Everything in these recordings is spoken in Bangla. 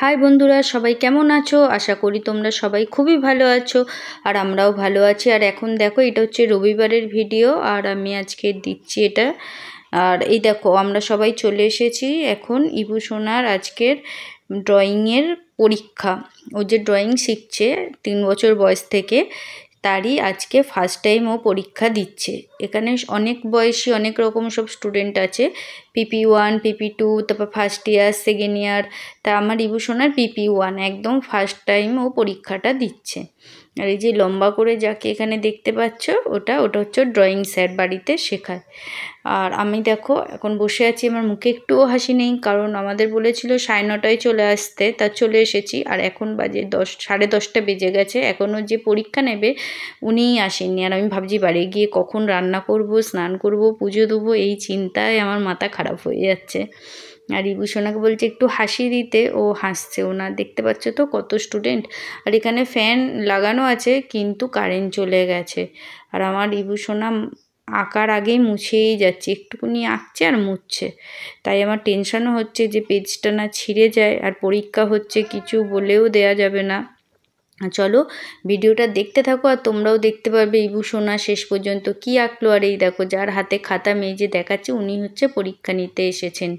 হাই বন্ধুরা সবাই কেমন আছো আশা করি তোমরা সবাই খুবই ভালো আছো আর আমরাও ভালো আছি আর এখন দেখো এটা হচ্ছে রবিবারের ভিডিও আর আমি আজকে দিচ্ছি এটা আর এই দেখো আমরা সবাই চলে এসেছি এখন ইভূষণার আজকের ড্রয়িংয়ের পরীক্ষা ও যে ড্রয়িং শিখছে তিন বছর বয়স থেকে তারই আজকে ফার্স্ট টাইম ও পরীক্ষা দিচ্ছে এখানে অনেক বয়সী অনেক রকম সব স্টুডেন্ট আছে পিপি ওয়ান পিপি টু তারপর ফার্স্ট ইয়ার সেকেন্ড ইয়ার তা আমার ইবুসোনার পিপি ওয়ান একদম ফার্স্ট টাইম ও পরীক্ষাটা দিচ্ছে আর এই যে লম্বা করে যাকে এখানে দেখতে পাচ্ছ ওটা ওটা হচ্ছে ড্রয়িং স্যার বাড়িতে শেখায় আর আমি দেখো এখন বসে আছি আমার মুখে একটুও হাসি নেই কারণ আমাদের বলেছিল সাড়ে নটায় চলে আসতে তা চলে এসেছি আর এখন বাজে দশ সাড়ে দশটা বেজে গেছে এখনও যে পরীক্ষা নেবে উনিই আসেননি আর আমি ভাবছি বাড়ি গিয়ে কখন রান্না করব স্নান করব পুজো দেবো এই চিন্তায় আমার মাথা খারাপ হয়ে যাচ্ছে আর রিভূষণাকে বলছে একটু হাসি দিতে ও হাসছে না দেখতে পাচ্ছে তো কত স্টুডেন্ট আর এখানে ফ্যান লাগানো আছে কিন্তু কারেন্ট চলে গেছে আর আমার রিভূষণা আঁকার আগেই মুছেই যাচ্ছে একটুকুনি আঁকছে আর মুছছে তাই আমার টেনশানও হচ্ছে যে পেজটা না ছিঁড়ে যায় আর পরীক্ষা হচ্ছে কিছু বলেও দেয়া যাবে না চলো ভিডিওটা দেখতে থাকো আর তোমরাও দেখতে পারবে ইবু সোনা শেষ পর্যন্ত কি আঁকলো আর এই দেখো যার হাতে খাতা যে দেখাচ্ছে উনি হচ্ছে পরীক্ষা নিতে এসেছেন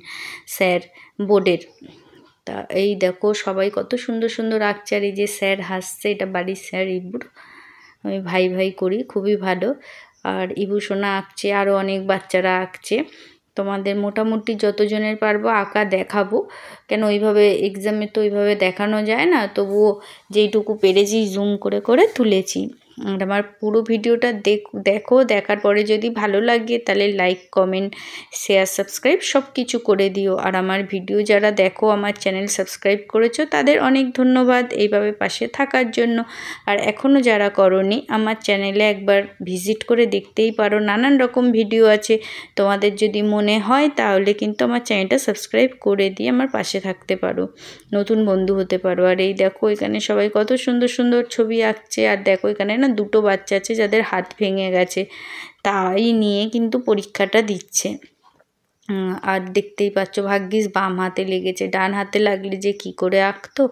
স্যার বোর্ডের তা এই দেখো সবাই কত সুন্দর সুন্দর আঁকছে আর এই যে স্যার হাসছে এটা বাড়ির স্যার ইবুর আমি ভাই ভাই করি খুবই ভালো আর ইবু সোনা আঁকছে আরও অনেক বাচ্চারা আঁকছে তোমাদের মোটামুটি যতজনের পারবো আঁকা দেখাবো কেন ওইভাবে এক্সামে তো ওইভাবে দেখানো যায় না তবুও যেইটুকু পেরেছি জুম করে করে তুলেছি আর আমার পুরো ভিডিওটা দেখো দেখার পরে যদি ভালো লাগে তাহলে লাইক কমেন্ট শেয়ার সাবস্ক্রাইব সব কিছু করে দিও আর আমার ভিডিও যারা দেখো আমার চ্যানেল সাবস্ক্রাইব করেছো তাদের অনেক ধন্যবাদ এইভাবে পাশে থাকার জন্য আর এখনও যারা করনি আমার চ্যানেলে একবার ভিজিট করে দেখতেই পারো নানান রকম ভিডিও আছে তোমাদের যদি মনে হয় তাহলে কিন্তু আমার চ্যানেলটা সাবস্ক্রাইব করে দিয়ে আমার পাশে থাকতে পারো নতুন বন্ধু হতে পারো আর এই দেখো এখানে সবাই কত সুন্দর সুন্দর ছবি আঁকছে আর দেখো এখানে না না দুটো বাচ্চা আছে যাদের হাত ভেঙে গেছে তাই নিয়ে কিন্তু পরীক্ষাটা দিচ্ছে আর দেখতেই পাচ্ছ ভাগ্যিস বাম হাতে লেগেছে ডান হাতে লাগলে যে কি করে আঁকতো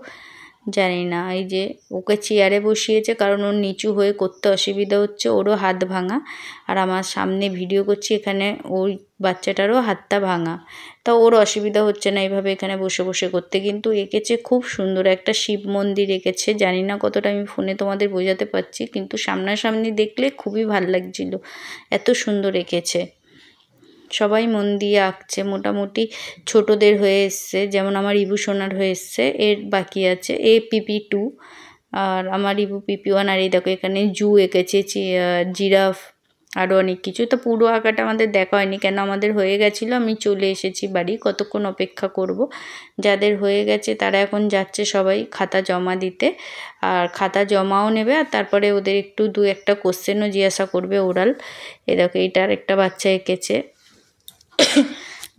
জানি না এই যে ওকে চেয়ারে বসিয়েছে কারণ ওর নিচু হয়ে করতে অসুবিধা হচ্ছে ওরও হাত ভাঙা আর আমার সামনে ভিডিও করছি এখানে ওই বাচ্চাটারও হাতটা ভাঙা তা ওর অসুবিধা হচ্ছে না এইভাবে এখানে বসে বসে করতে কিন্তু এঁকেছে খুব সুন্দর একটা শিব মন্দির এঁকেছে জানি না কতটা আমি ফোনে তোমাদের বোঝাতে পারছি কিন্তু সামনাসামনি দেখলে খুবই ভাল লাগছিল এত সুন্দর এঁকেছে সবাই মন দিয়ে আঁকছে মোটামুটি ছোটদের হয়ে এসছে যেমন আমার ইবু সোনার হয়ে এসছে এর বাকি আছে এ পিপি টু আর আমার ইবু পিপি ওয়ান আর এই দেখো এখানে জু এঁকেছে জিরাফ আরও অনেক কিছু তো পুরো আঁকাটা আমাদের দেখা হয়নি কেন আমাদের হয়ে গেছিলো আমি চলে এসেছি বাড়ি কতক্ষণ অপেক্ষা করব। যাদের হয়ে গেছে তারা এখন যাচ্ছে সবাই খাতা জমা দিতে আর খাতা জমাও নেবে আর তারপরে ওদের একটু দু একটা কোশ্চেনও জিজ্ঞাসা করবে ওরাল দেখো এটার একটা বাচ্চা এঁকেছে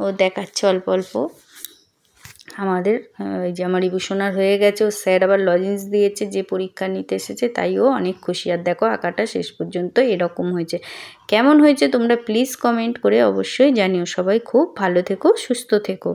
ও দেখাচ্ছে অল্প অল্প আমাদের ওই যে আমার রিভিশনার হয়ে গেছে ও স্যার আবার লজেন্স দিয়েছে যে পরীক্ষা নিতে এসেছে তাই ও অনেক খুশি আর দেখো আঁকাটা শেষ পর্যন্ত এরকম হয়েছে কেমন হয়েছে তোমরা প্লিজ কমেন্ট করে অবশ্যই জানিও সবাই খুব ভালো থেকো সুস্থ থেকো